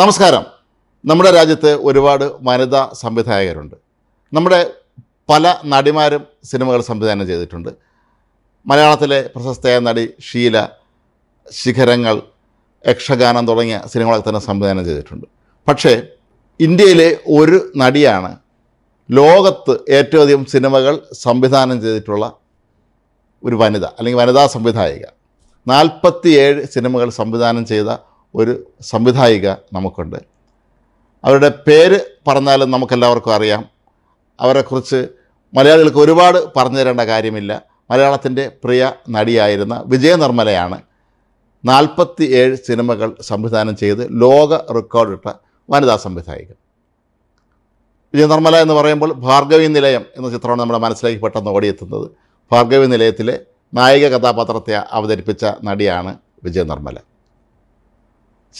നമസ്കാരം നമ്മുടെ രാജ്യത്ത് ഒരുപാട് വനിതാ സംവിധായകരുണ്ട് നമ്മുടെ പല നടിമാരും സിനിമകൾ സംവിധാനം ചെയ്തിട്ടുണ്ട് മലയാളത്തിലെ പ്രശസ്തയായ നടി ഷീല ശിഖരങ്ങൾ യക്ഷഗാനം തുടങ്ങിയ സിനിമകളൊക്കെ തന്നെ സംവിധാനം ചെയ്തിട്ടുണ്ട് പക്ഷേ ഇന്ത്യയിലെ ഒരു നടിയാണ് ലോകത്ത് ഏറ്റവും അധികം സിനിമകൾ സംവിധാനം ചെയ്തിട്ടുള്ള ഒരു വനിത അല്ലെങ്കിൽ വനിതാ സംവിധായിക നാൽപ്പത്തിയേഴ് സിനിമകൾ സംവിധാനം ചെയ്ത ഒരു സംവിധായിക നമുക്കുണ്ട് അവരുടെ പേര് പറഞ്ഞാലും നമുക്കെല്ലാവർക്കും അറിയാം അവരെക്കുറിച്ച് മലയാളികൾക്ക് ഒരുപാട് പറഞ്ഞു തരേണ്ട കാര്യമില്ല മലയാളത്തിൻ്റെ പ്രിയ നടിയായിരുന്ന വിജയനിർമ്മലയാണ് നാൽപ്പത്തി ഏഴ് സിനിമകൾ സംവിധാനം ചെയ്ത് ലോക റെക്കോർഡിട്ട വനിതാ സംവിധായിക വിജയനിർമ്മല എന്ന് പറയുമ്പോൾ ഭാർഗവി നിലയം എന്ന ചിത്രമാണ് നമ്മുടെ മനസ്സിലേക്ക് പെട്ടെന്ന് ഓടിയെത്തുന്നത് ഭാർഗവി നിലയത്തിലെ നായിക കഥാപാത്രത്തെ അവതരിപ്പിച്ച നടിയാണ് വിജയനിർമ്മല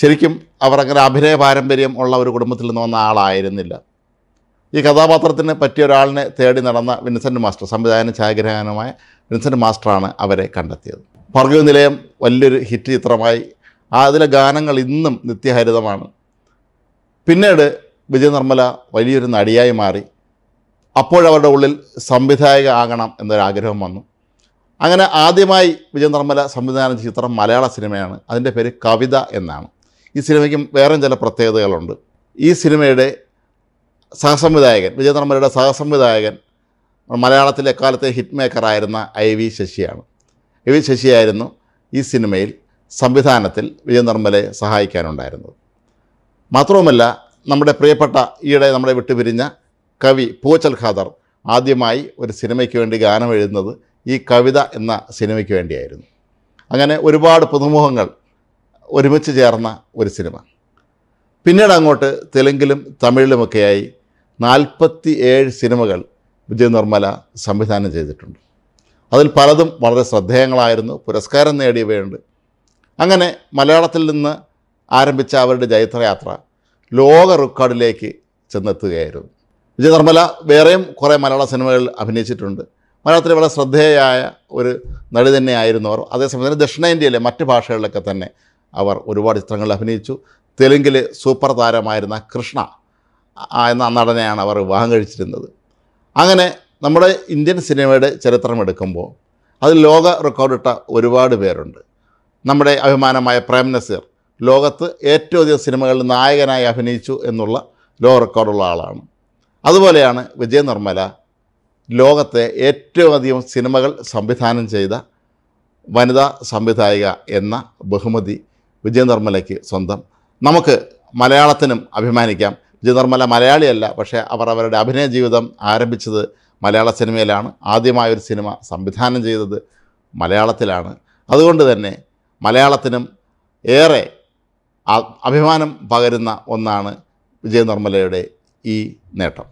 ശരിക്കും അവർ അങ്ങനെ അഭിനയ പാരമ്പര്യം ഉള്ള ഒരു കുടുംബത്തിൽ നിന്ന് വന്ന ആളായിരുന്നില്ല ഈ കഥാപാത്രത്തിന് പറ്റിയ ഒരാളിനെ തേടി നടന്ന വിൻസെൻ്റ് മാസ്റ്റർ സംവിധായന ഛായാഗ്രഹകനുമായ വിൻസെൻ്റ് മാസ്റ്ററാണ് അവരെ കണ്ടെത്തിയത് ഭാർഗവ നിലയം വലിയൊരു ഹിറ്റ് ചിത്രമായി അതിലെ ഗാനങ്ങൾ ഇന്നും നിത്യഹരിതമാണ് പിന്നീട് വിജയ നിർമ്മല വലിയൊരു നടിയായി മാറി അപ്പോഴവരുടെ ഉള്ളിൽ സംവിധായക ആകണം എന്നൊരാഗ്രഹം വന്നു അങ്ങനെ ആദ്യമായി വിജയ നിർമ്മല സംവിധാനം ചിത്രം മലയാള സിനിമയാണ് അതിൻ്റെ പേര് കവിത എന്നാണ് ഈ സിനിമയ്ക്കും വേറെ ചില പ്രത്യേകതകളുണ്ട് ഈ സിനിമയുടെ സഹസംവിധായകൻ വിജയനർമ്മയുടെ സഹസംവിധായകൻ മലയാളത്തിലെ കാലത്തെ ഹിറ്റ് മേക്കറായിരുന്ന ഐ വി ശശിയാണ് ഐ വി ശശിയായിരുന്നു ഈ സിനിമയിൽ സംവിധാനത്തിൽ വിജയനർമ്മലെ സഹായിക്കാനുണ്ടായിരുന്നത് മാത്രവുമല്ല നമ്മുടെ പ്രിയപ്പെട്ട ഈയിടെ നമ്മളെ വിട്ടുപിരിഞ്ഞ കവി പൂച്ചൽ ഖാദർ ആദ്യമായി ഒരു സിനിമയ്ക്ക് വേണ്ടി ഗാനം എഴുതുന്നത് ഈ കവിത എന്ന സിനിമയ്ക്ക് വേണ്ടിയായിരുന്നു അങ്ങനെ ഒരുപാട് പുതുമുഖങ്ങൾ ഒരുമിച്ച് ചേർന്ന ഒരു സിനിമ പിന്നീട് അങ്ങോട്ട് തെലുങ്കിലും തമിഴിലുമൊക്കെയായി നാൽപ്പത്തി ഏഴ് സിനിമകൾ വിജയ നിർമ്മല സംവിധാനം ചെയ്തിട്ടുണ്ട് അതിൽ പലതും വളരെ ശ്രദ്ധേയങ്ങളായിരുന്നു പുരസ്കാരം നേടിയവയുണ്ട് അങ്ങനെ മലയാളത്തിൽ നിന്ന് ആരംഭിച്ച അവരുടെ ജൈത്രയാത്ര ലോക റെക്കോർഡിലേക്ക് ചെന്നെത്തുകയായിരുന്നു വിജയ നിർമ്മല വേറെയും കുറേ മലയാള സിനിമകളിൽ അഭിനയിച്ചിട്ടുണ്ട് മലയാളത്തിൽ വളരെ ശ്രദ്ധേയായ ഒരു നടി തന്നെയായിരുന്നു അവർ അതേസമയം തന്നെ ദക്ഷിണേന്ത്യയിലെ മറ്റ് ഭാഷകളിലൊക്കെ തന്നെ അവർ ഒരുപാട് ചിത്രങ്ങളിൽ അഭിനയിച്ചു തെലുങ്കിൽ സൂപ്പർ താരമായിരുന്ന കൃഷ്ണ എന്ന നടനെയാണ് അവർ വിവാഹം കഴിച്ചിരുന്നത് അങ്ങനെ നമ്മുടെ ഇന്ത്യൻ സിനിമയുടെ ചരിത്രം എടുക്കുമ്പോൾ അത് ലോക റെക്കോർഡിട്ട ഒരുപാട് പേരുണ്ട് നമ്മുടെ അഭിമാനമായ പ്രേം നസീർ ലോകത്ത് ഏറ്റവും അധികം സിനിമകളിൽ നായകനായി അഭിനയിച്ചു എന്നുള്ള ലോ റെക്കോർഡുള്ള ആളാണ് അതുപോലെയാണ് വിജയ നിർമ്മല ലോകത്തെ ഏറ്റവും അധികം സിനിമകൾ സംവിധാനം ചെയ്ത വനിതാ സംവിധായിക എന്ന ബഹുമതി വിജയനിർമ്മലയ്ക്ക് സ്വന്തം നമുക്ക് മലയാളത്തിനും അഭിമാനിക്കാം വിജയനിർമ്മല മലയാളിയല്ല പക്ഷേ അവർ അവരുടെ അഭിനയ ജീവിതം ആരംഭിച്ചത് മലയാള സിനിമയിലാണ് ആദ്യമായൊരു സിനിമ സംവിധാനം ചെയ്തത് മലയാളത്തിലാണ് അതുകൊണ്ട് തന്നെ മലയാളത്തിനും ഏറെ അഭിമാനം പകരുന്ന ഒന്നാണ് വിജയനിർമ്മലയുടെ ഈ നേട്ടം